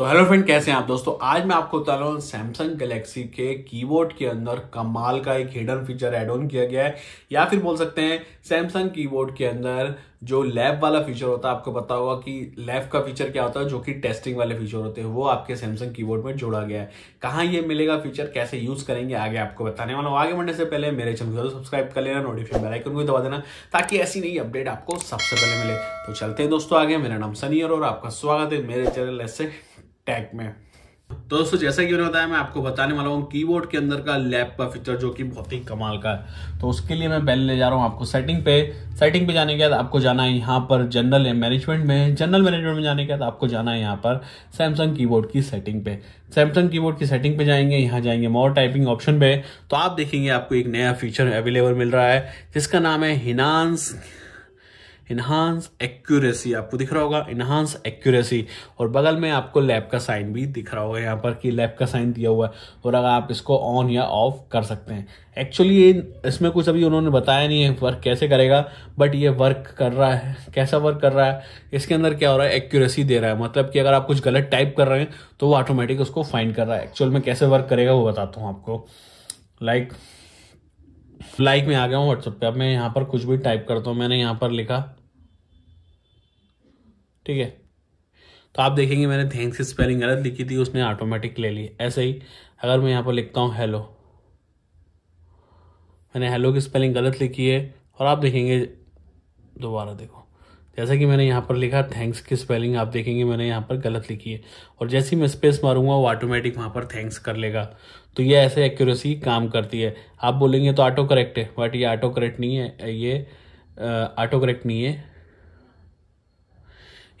तो hello friend कैसे हैं आप दोस्तों आज मैं आपको बता रहा हूँ सैमसंग गैलेक्सी के कीबोर्ड के अंदर कमाल का एक हिडन फीचर एड ऑन किया गया है या फिर बोल सकते हैं सैमसंग कीबोर्ड के अंदर जो लैब वाला फीचर होता है आपको पता होगा कि लैब का फीचर क्या होता है जो कि टेस्टिंग वाले फीचर होते हैं वो आपके सैमसंग कीबोर्ड में जोड़ा गया है कहाँ ये मिलेगा फीचर कैसे यूज करेंगे आगे आपको बताने वाला हूँ आगे बढ़ने से पहले मेरे चैनल को जरूर सब्सक्राइब कर लेना नोटिफिकेशन बेल आइकन को दबा देना ताकि ऐसी नई अपडेट आपको सबसे पहले मिले तो चलते हैं दोस्तों आगे मेरा नाम सनी और आपका स्वागत है मेरे चैनल ऐसे टैग में तो दोस्तों जैसा कि मैंने बताया मैं आपको बताने वाला हूँ कीबोर्ड के अंदर का लैब का फीचर जो कि बहुत ही कमाल का है तो उसके लिए मैं पहले ले जा रहा हूँ आपको सेटिंग पे सेटिंग पे जाने के बाद आपको जाना है यहाँ पर जनरल मैनेजमेंट में जनरल मैनेजमेंट में जाने के बाद आपको जाना है यहाँ पर सैमसंग की की सेटिंग पे सैमसंग की की सेटिंग पे जाएंगे यहाँ जाएंगे मोर टाइपिंग ऑप्शन पे तो आप देखेंगे आपको एक नया फीचर अवेलेबल मिल रहा है जिसका नाम है हिनांस इन्हांस एक्यूरेसी आपको दिख रहा होगा इन्हांस एक्यूरेसी और बगल में आपको लैब का साइन भी दिख रहा होगा यहाँ पर कि लैब का साइन दिया हुआ है और अगर आप इसको ऑन या ऑफ कर सकते हैं एक्चुअली ये इसमें कुछ अभी उन्होंने बताया नहीं है वर्क कैसे करेगा बट ये वर्क कर रहा है कैसा वर्क कर रहा है इसके अंदर क्या हो रहा है एक्यूरेसी दे रहा है मतलब कि अगर आप कुछ गलत टाइप कर रहे हैं तो वो ऑटोमेटिक उसको फाइंड कर रहा है एक्चुअल में कैसे वर्क करेगा वो बताता हूँ आपको लाइक like, लाइक like में आ गया हूँ व्हाट्सएप पे अब मैं यहाँ पर कुछ भी टाइप करता हूँ मैंने यहाँ पर लिखा ठीक है तो आप देखेंगे मैंने थैंक्स की स्पेलिंग गलत लिखी थी उसने ऑटोमेटिक ले ली ऐसे ही अगर मैं यहाँ पर लिखता हूँ हेलो मैंने हेलो की स्पेलिंग गलत लिखी है और आप देखेंगे दोबारा देखो जैसा कि मैंने यहाँ पर लिखा थैंक्स की स्पेलिंग आप देखेंगे मैंने यहाँ पर गलत लिखी है और जैसे ही मैं स्पेस मारूंगा वो ऑटोमेटिक वहाँ पर थैंक्स कर लेगा तो ये ऐसे एक्यूरेसी काम करती है आप बोलेंगे तो ऑटो करेक्ट है बट ये ऑटो करेक्ट नहीं है ये ऑटो करेक्ट नहीं है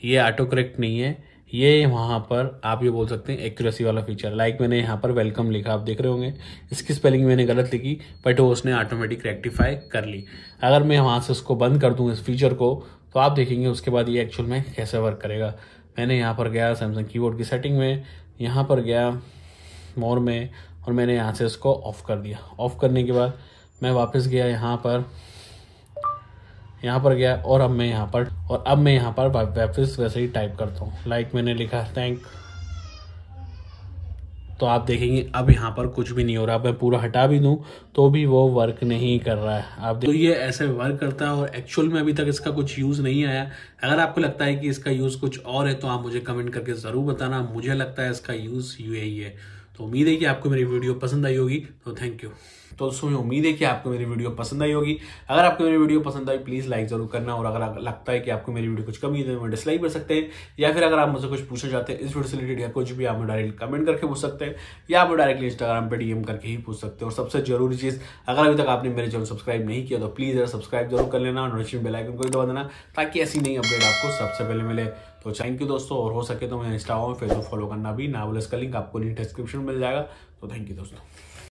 ये ऑटो करेक्ट नहीं है ये वहाँ पर आप ये बोल सकते हैं एक्यूरेसी वाला फीचर लाइक मैंने यहाँ पर वेलकम लिखा आप देख रहे होंगे इसकी स्पेलिंग मैंने गलत लिखी बट वो उसने ऑटोमेटिक रेक्टिफाई कर ली अगर मैं वहाँ से उसको बंद कर दूँ इस फीचर को तो आप देखेंगे उसके बाद ये एक्चुअल में कैसे वर्क करेगा मैंने यहाँ पर गया सैमसंग की की सेटिंग में यहाँ पर गया मोर में और मैंने यहाँ से इसको ऑफ़ कर दिया ऑफ़ करने के बाद मैं वापस गया यहाँ पर यहाँ पर गया और अब मैं यहाँ पर और अब मैं यहाँ पर वापस वैसे ही टाइप करता हूँ लाइक मैंने लिखा थैंक तो आप देखेंगे अब यहाँ पर कुछ भी नहीं हो रहा मैं पूरा हटा भी दूँ तो भी वो वर्क नहीं कर रहा है आप तो ये ऐसे वर्क करता है और एक्चुअल में अभी तक इसका कुछ यूज़ नहीं आया अगर आपको लगता है कि इसका यूज़ कुछ और है तो आप मुझे कमेंट करके ज़रूर बताना मुझे लगता है इसका यूज़ यू है तो उम्मीद है कि आपको मेरी वीडियो पसंद आई होगी तो थैंक यू तो दोस्तों मुझे उम्मीद है कि आपको मेरी वीडियो पसंद आई होगी अगर आपको मेरी वीडियो पसंद आई प्लीज़ लाइक जरूर करना और अगर लगता है कि आपको मेरी वीडियो कुछ कमी है तो डिसलाइक कर सकते हैं या फिर अगर आप मुझसे कुछ पूछना चाहते हैं इस वीडियो से रिलेटेड या कुछ भी आप डायरेक्ट कमेंट करके पूछ सकते हैं या आप डायरेक्टली इंस्टाग्राम पर डीएम करके ही पूछ सकते हैं और सबसे जरूरी चीज़ अगर अभी तक आपने मेरे चैनल सब्सक्राइब नहीं किया तो प्लीज़ जरा सब्सक्राइब जरूर कर लेना और नोटिफिकेशन बेलाइकन को भी दबा देना ताकि ऐसी नई अपडेट आपको सबसे पहले मिले तो थैंक यू दोस्तों और हो सके तो मैं इंस्टाग्राम फेसबुक फॉलो करना भी ना बोले इसका लिंक आपको नीचे डिस्क्रिप्शन मिल जाएगा तो थैंक यू दोस्तों